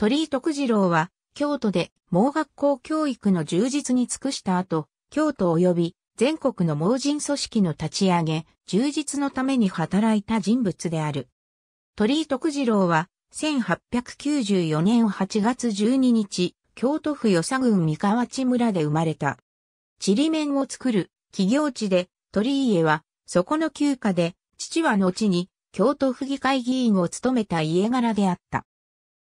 鳥居徳次郎は、京都で盲学校教育の充実に尽くした後、京都及び全国の盲人組織の立ち上げ、充実のために働いた人物である。鳥居徳次郎は、1894年8月12日、京都府与佐郡三河内村で生まれた。ちりめんを作る企業地で、鳥家は、そこの旧家で、父は後に、京都府議会議員を務めた家柄であった。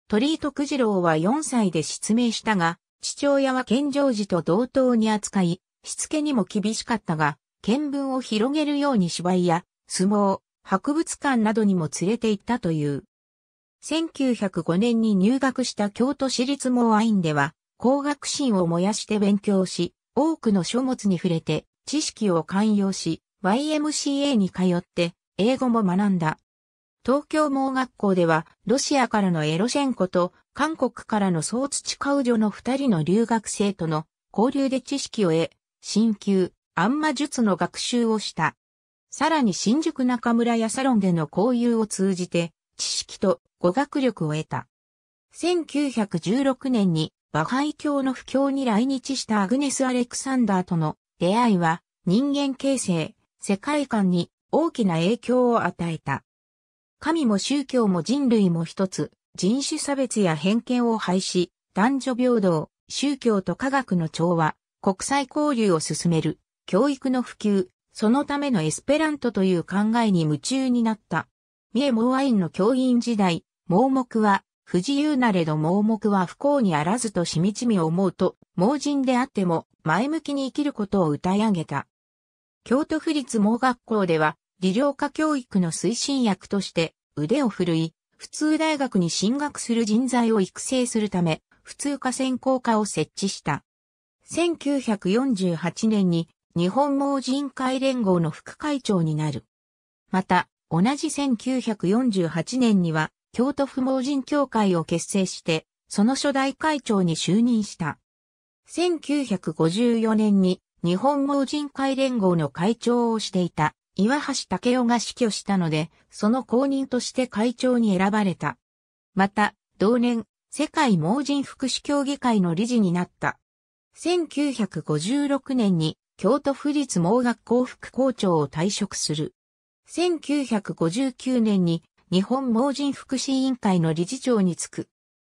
鳥居徳次郎は4歳で失明したが、父親は健常児と同等に扱い、しつけにも厳しかったが、見聞を広げるように芝居や相撲、博物館などにも連れて行ったという。1905年に入学した京都市立アインでは、工学心を燃やして勉強し、多くの書物に触れて、知識を寛容し、YMCA に通って、英語も学んだ。東京盲学校では、ロシアからのエロシェンコと、韓国からのソーツチカウジョの二人の留学生との交流で知識を得、新旧、アンマ術の学習をした。さらに新宿中村やサロンでの交流を通じて、知識と語学力を得た。1916年にバハイ教の布教に来日したアグネス・アレクサンダーとの出会いは人間形成、世界観に大きな影響を与えた。神も宗教も人類も一つ、人種差別や偏見を廃止、男女平等、宗教と科学の調和、国際交流を進める、教育の普及、そのためのエスペラントという考えに夢中になった。三重盲アインの教員時代、盲目は、不自由なれど盲目は不幸にあらずとしみちみ思うと、盲人であっても前向きに生きることを歌い上げた。京都府立盲学校では、理療科教育の推進役として腕を振るい、普通大学に進学する人材を育成するため、普通科専攻科を設置した。1948年に日本盲人会連合の副会長になる。また、同じ1948年には、京都府盲人協会を結成して、その初代会長に就任した。1954年に日本盲人会連合の会長をしていた岩橋武雄が死去したので、その後任として会長に選ばれた。また、同年、世界盲人福祉協議会の理事になった。1956年に京都府立盲学校副校長を退職する。1959年に日本盲人福祉委員会の理事長に就く。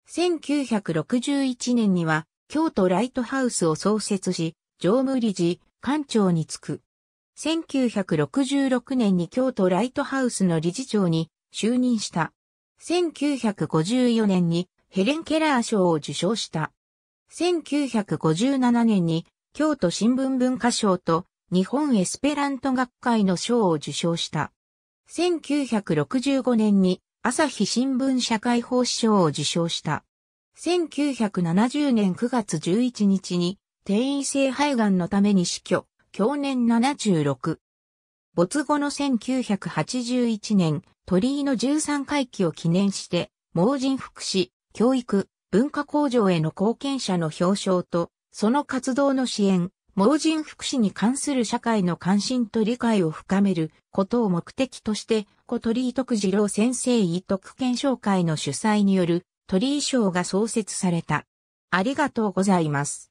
1961年には京都ライトハウスを創設し、常務理事、館長に就く。1966年に京都ライトハウスの理事長に就任した。1954年にヘレン・ケラー賞を受賞した。1957年に京都新聞文化賞と日本エスペラント学会の賞を受賞した。1965年に朝日新聞社会報賞を受賞した。1970年9月11日に定員性肺がんのために死去。享年76。没後の1981年、鳥居の13回忌を記念して、盲人福祉、教育、文化向上への貢献者の表彰と、その活動の支援、盲人福祉に関する社会の関心と理解を深めることを目的として、小鳥居徳次郎先生委徳検証会の主催による鳥居賞が創設された。ありがとうございます。